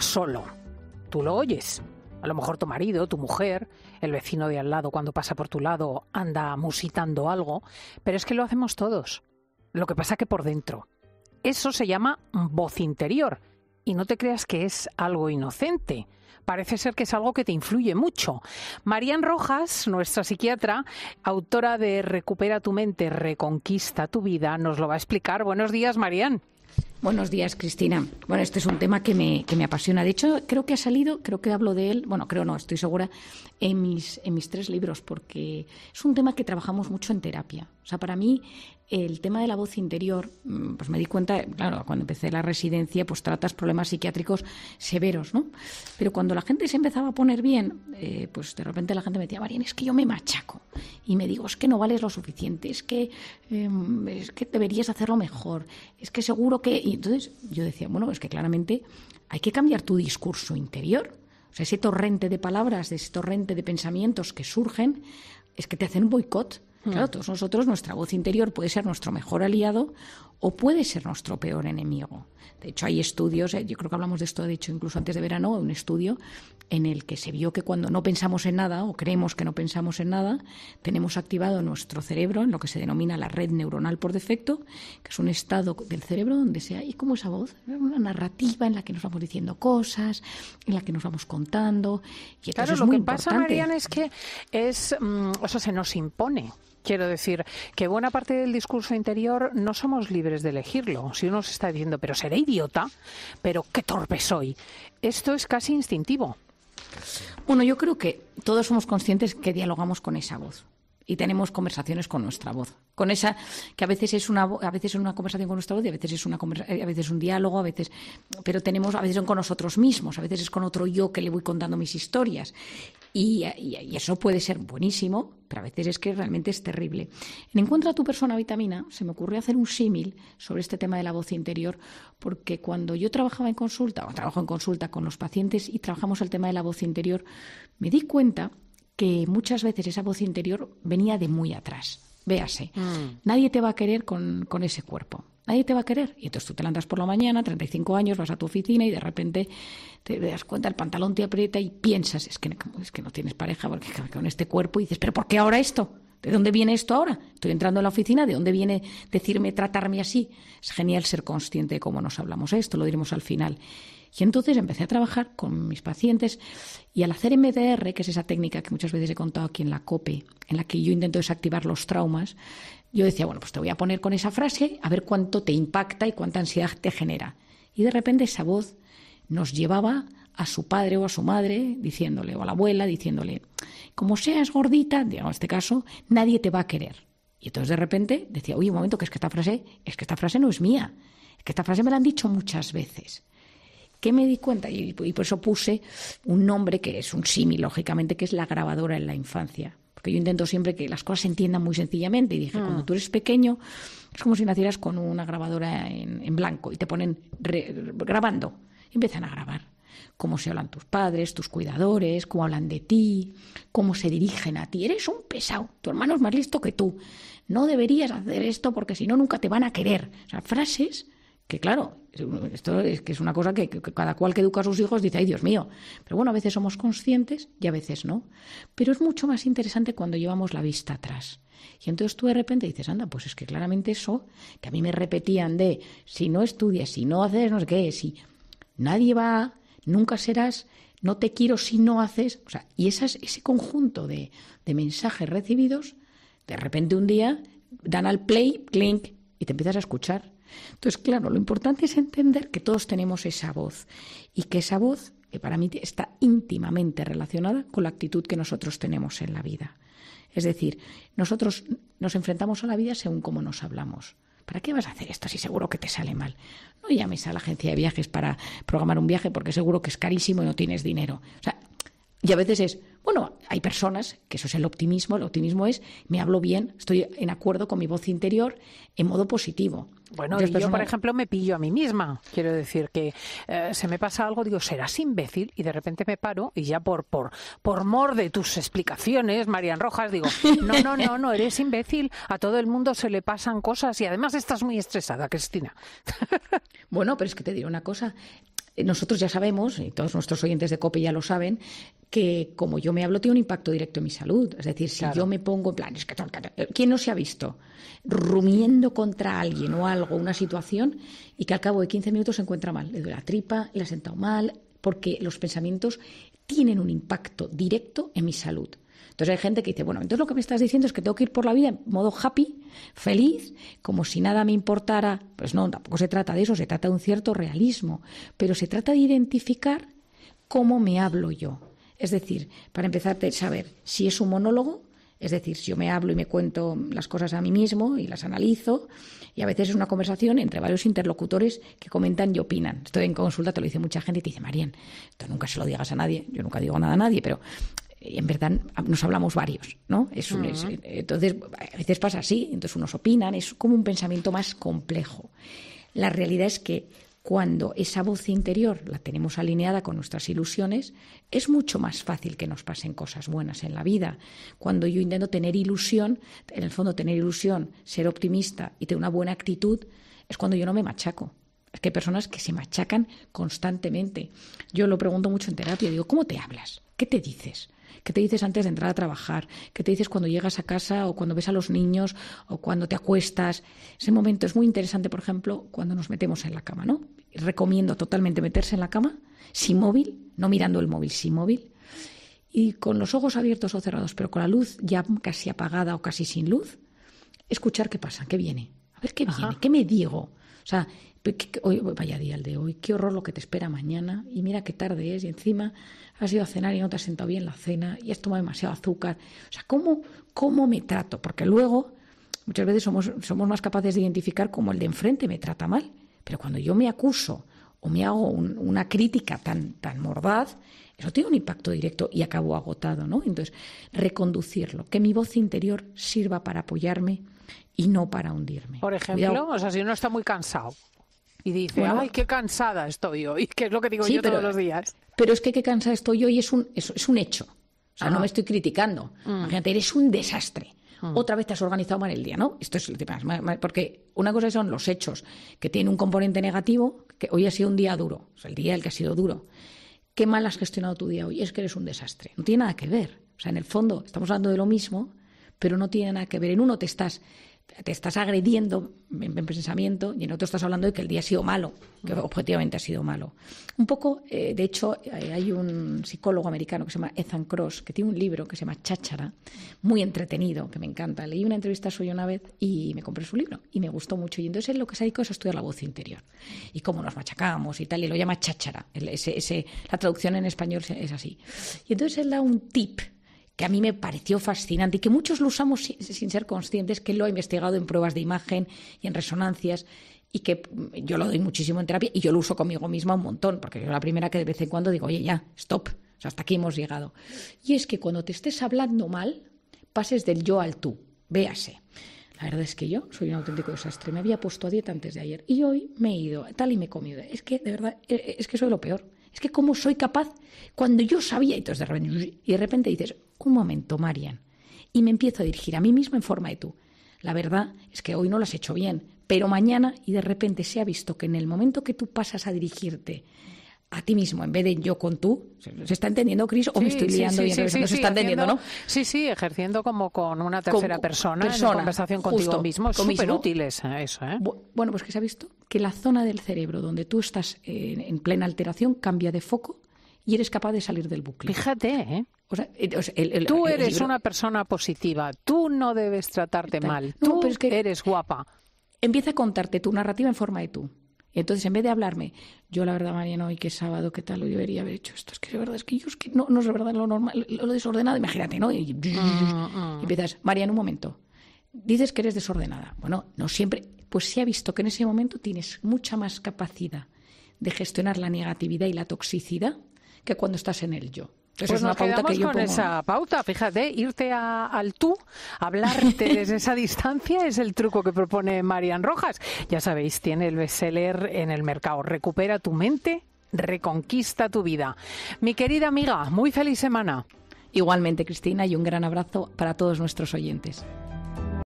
solo. Tú lo oyes. A lo mejor tu marido, tu mujer, el vecino de al lado cuando pasa por tu lado anda musitando algo, pero es que lo hacemos todos. Lo que pasa que por dentro. Eso se llama voz interior. Y no te creas que es algo inocente. Parece ser que es algo que te influye mucho. Marian Rojas, nuestra psiquiatra, autora de Recupera tu mente, reconquista tu vida, nos lo va a explicar. Buenos días, Marian. Buenos días, Cristina. Bueno, este es un tema que me, que me apasiona. De hecho, creo que ha salido, creo que hablo de él, bueno, creo no, estoy segura, en mis, en mis tres libros, porque es un tema que trabajamos mucho en terapia. O sea, para mí, el tema de la voz interior, mm, pues me di cuenta, claro, cuando empecé la residencia, pues tratas problemas psiquiátricos severos, ¿no? Pero cuando la gente se empezaba a poner bien, eh, pues de repente la gente me decía, Marian, es que yo me machaco y me digo, es que no vales lo suficiente, es que, em, que deberías hacerlo mejor, es que seguro que... Y entonces yo decía, bueno, es que claramente hay que cambiar tu discurso interior. O sea, ese torrente de palabras, ese torrente de pensamientos que surgen, es que te hacen un boicot Claro, hmm. todos nosotros, nuestra voz interior puede ser nuestro mejor aliado o puede ser nuestro peor enemigo. De hecho, hay estudios, eh, yo creo que hablamos de esto, de hecho, incluso antes de verano, un estudio en el que se vio que cuando no pensamos en nada o creemos que no pensamos en nada, tenemos activado nuestro cerebro, en lo que se denomina la red neuronal por defecto, que es un estado del cerebro donde se y como esa voz, una narrativa en la que nos vamos diciendo cosas, en la que nos vamos contando. Y claro, lo que pasa, Mariana, es que es, mm, o se nos impone. Quiero decir que buena parte del discurso interior no somos libres de elegirlo. Si uno se está diciendo, pero seré idiota, pero qué torpe soy. Esto es casi instintivo. Bueno, yo creo que todos somos conscientes que dialogamos con esa voz y tenemos conversaciones con nuestra voz. Con esa, que a veces es una, a veces es una conversación con nuestra voz y a veces es una eh, a veces un diálogo, a veces, pero tenemos, a veces son con nosotros mismos, a veces es con otro yo que le voy contando mis historias. Y, eso puede ser buenísimo, pero a veces es que realmente es terrible. En Encuentra a tu persona vitamina, se me ocurrió hacer un símil sobre este tema de la voz interior, porque cuando yo trabajaba en consulta, o trabajo en consulta con los pacientes y trabajamos el tema de la voz interior, me di cuenta que muchas veces esa voz interior venía de muy atrás. Véase, mm. nadie te va a querer con, ese cuerpo nadie te va a querer. Y entonces tú te levantas por la mañana, 35 años, vas a tu oficina y de repente te das cuenta, el pantalón te aprieta y piensas, es que, es que no tienes pareja porque con este cuerpo y dices, pero ¿por qué ahora esto? ¿De dónde viene esto ahora? Estoy entrando en la oficina, ¿de dónde viene decirme, tratarme así? Es genial ser consciente de cómo nos hablamos. Esto lo diremos al final. Y entonces empecé a trabajar con mis pacientes y al hacer MDR, que es esa técnica que muchas veces he contado aquí en la COPE, en la que yo intento desactivar los traumas, yo decía, bueno, pues te voy a poner con esa frase a ver cuánto te impacta y cuánta ansiedad te genera. Y de repente esa voz nos llevaba a su padre o a su madre, diciéndole, o a la abuela, diciéndole, como seas gordita, digamos en este caso, nadie te va a querer. Y entonces de repente decía, oye, un momento, que es que esta frase, es que esta frase no es mía, es que esta frase me la han dicho muchas veces. ¿Qué me di cuenta? Y, por eso puse un nombre que es un símil, lógicamente, que es la grabadora en la infancia. Porque yo intento siempre que las cosas se entiendan muy sencillamente. Y dije, mm. cuando tú eres pequeño, es como si nacieras con una grabadora en, blanco y te ponen grabando. Y empiezan a grabar cómo se hablan tus padres, tus cuidadores, cómo hablan de ti, cómo se dirigen a ti. Eres un pesado, tu hermano es más listo que tú. No deberías hacer esto porque si no nunca te van a querer. O sea, frases que claro, esto es que es una cosa que, cada cual que educa a sus hijos dice, ay Dios mío, pero bueno, a veces somos conscientes y a veces no. Pero es mucho más interesante cuando llevamos la vista atrás. Y entonces tú de repente dices, anda, pues es que claramente eso, que a mí me repetían de, si no estudias, si no haces, no sé qué, si nadie va nunca serás, no te quiero si no haces. O sea, y ese conjunto de, mensajes recibidos, de repente un día dan al play, clink, y te empiezas a escuchar. Entonces, claro, lo importante es entender que todos tenemos esa voz y que esa voz, que para mí está íntimamente relacionada con la actitud que nosotros tenemos en la vida. Es decir, nosotros nos enfrentamos a la vida según cómo nos hablamos. ¿para qué vas a hacer esto si seguro que te sale mal? No llames a la agencia de viajes para programar un viaje porque seguro que es carísimo y no tienes dinero. O sea, y a veces es, bueno, hay personas, que eso es el optimismo, el optimismo es, me hablo bien, estoy en acuerdo con mi voz interior en modo positivo. Bueno, yo, por ejemplo, me pillo a mí misma. Quiero decir que eh, se me pasa algo, digo, serás imbécil, y de repente me paro y ya por, por, por mor de tus explicaciones, Marian Rojas, digo, no, no, no, no, eres imbécil, a todo el mundo se le pasan cosas y además estás muy estresada, Cristina. bueno, pero es que te diré una cosa, eh, nosotros ya sabemos, y todos nuestros oyentes de COPE ya lo saben, que como yo me hablo tiene un impacto directo en mi salud. Es decir, si yo me pongo en plan, ¿quién no se ha visto? Rumiendo contra alguien o algo, una situación, y que al cabo de 15 minutos se encuentra mal. Le duele la tripa, le ha sentado mal, porque los pensamientos tienen un impacto directo en mi salud. Entonces hay gente que dice, bueno, entonces lo que me estás diciendo es que tengo que ir por la vida en modo happy, feliz, como si nada me importara. Pues no, tampoco se trata de eso, se trata de un cierto realismo, pero se trata de identificar cómo me hablo yo. Es decir, para empezar a saber si es un monólogo, es decir, si yo me hablo y me cuento las cosas a mí mismo y las analizo, y a veces es una conversación entre varios interlocutores que comentan y opinan. Estoy en consulta te lo dice mucha gente y te dice, Marian, tú nunca se lo digas a nadie, yo nunca digo nada a nadie, pero en verdad nos hablamos varios, ¿no? Es entonces, a veces pasa así, entonces unos opinan, es como un pensamiento más complejo. La realidad es que cuando esa voz interior la tenemos alineada con nuestras ilusiones, es mucho más fácil que nos pasen cosas buenas en la vida. Cuando yo intento tener ilusión, en el fondo tener ilusión, ser optimista y tener una buena actitud, es cuando yo no me machaco. Es que hay personas que se machacan constantemente. Yo lo pregunto mucho en terapia, digo, ¿cómo te hablas? ¿Qué te dices? ¿Qué te dices antes de entrar a trabajar? ¿Qué te dices cuando llegas a casa o cuando ves a los niños o cuando te acuestas? Ese momento es muy interesante, por ejemplo, cuando nos metemos en la cama, ¿no? Recomiendo totalmente meterse en la cama, sin móvil, no mirando el móvil, sin móvil, y con los ojos abiertos o cerrados, pero con la luz ya casi apagada o casi sin luz, escuchar qué pasa, qué viene. A ver qué viene, qué me digo. O sea, vaya día el de hoy, qué horror lo que te espera mañana y mira qué tarde es y encima has ido a cenar y no te has sentado bien la cena y has tomado demasiado azúcar. O sea, ¿cómo, cómo me trato? Porque luego muchas veces somos, somos más capaces de identificar cómo el de enfrente me trata mal. Pero cuando yo me acuso o me hago una crítica tan, mordaz, eso tiene un impacto directo y acabo agotado, ¿no? Entonces, reconducirlo, que mi voz interior sirva para apoyarme y no para hundirme. Por ejemplo, si uno está muy cansado y dice, ay, qué cansada estoy yo y que es lo que digo yo todos los días. Pero es que qué cansada estoy hoy es un, es, un hecho. O sea, ah. no me estoy criticando. Mm. Es eres un desastre. Hmm. otra vez te has organizado mal el día, ¿no? Esto es Porque una cosa son los hechos, que tienen un componente negativo, que hoy ha sido un día duro, el día el que ha sido duro. Qué mal has gestionado tu día hoy, es que eres un desastre. No tiene nada que ver. O sea, en el fondo estamos hablando de lo mismo, pero no tiene nada que ver. En uno te estás te estás agrediendo en, pensamiento y en otro estás hablando de que el día ha sido malo, que objetivamente ha sido malo. Un poco, eh, de hecho, hay un psicólogo americano que se llama Ethan Cross, que tiene un libro que se llama Cháchara, muy entretenido, que me encanta. Leí una entrevista suya una vez y me compré su libro y me gustó mucho. Y entonces él lo que se dedicó es a estudiar la voz interior y cómo nos machacamos y tal, y lo llama Cháchara. la traducción en español es así. Y entonces él da un tip que a mí me pareció fascinante y que muchos lo usamos sin, ser conscientes, que lo ha investigado en pruebas de imagen y en resonancias y que yo lo doy muchísimo en terapia y yo lo uso conmigo misma un montón, porque yo la primera que de vez en cuando digo, oye, ya, stop, hasta aquí hemos llegado. Y es que cuando te estés hablando mal, pases del yo al tú, véase. La verdad es que yo soy un auténtico desastre. Me había puesto a dieta antes de ayer y hoy me he ido tal y me he comido. Es que, de verdad, e, e, es que soy lo peor es que cómo soy capaz cuando yo sabía y de repente, y de repente dices, un momento, Marian, y me empiezo a dirigir a mí mismo en forma de tú. La verdad es que hoy no lo has hecho bien, pero mañana y de repente se ha visto que en el momento que tú pasas a dirigirte a ti mismo en vez de yo con tú. ¿Se está entendiendo, Cris? ¿O me estoy liando y no se está entendiendo, no? Sí, sí, ejerciendo como con una tercera persona, en conversación contigo mismo. Súper útil eso, ¿eh? Bueno, pues que se ha visto que la zona del cerebro donde tú estás eh, en, plena alteración cambia de foco y eres capaz de salir del bucle. Fíjate, ¿eh? eh tú eres una persona positiva, tú no debes tratarte mal, tú eres guapa. Empieza a contarte tu narrativa en forma de tú. Entonces, en vez de hablarme, yo la verdad, Mariano, hoy que sábado, ¿qué tal? Yo debería haber hecho esto. Es que de verdad, es que yo es que no, no es verdad lo normal, lo desordenado, imagínate, ¿no? Y, María, mm, en mm. empiezas, un momento. Dices que eres desordenada. Bueno, no siempre pues se ha visto que en ese momento tienes mucha más capacidad de gestionar la negatividad y la toxicidad que cuando estás en el yo. Pues es una pauta con esa pauta, fíjate, irte al tú, hablarte desde esa distancia es el truco que propone Marian Rojas. Ya sabéis, tiene el bestseller en el mercado. Recupera tu mente, reconquista tu vida. Mi querida amiga, muy feliz semana. Igualmente, Cristina, y un gran abrazo para todos nuestros oyentes.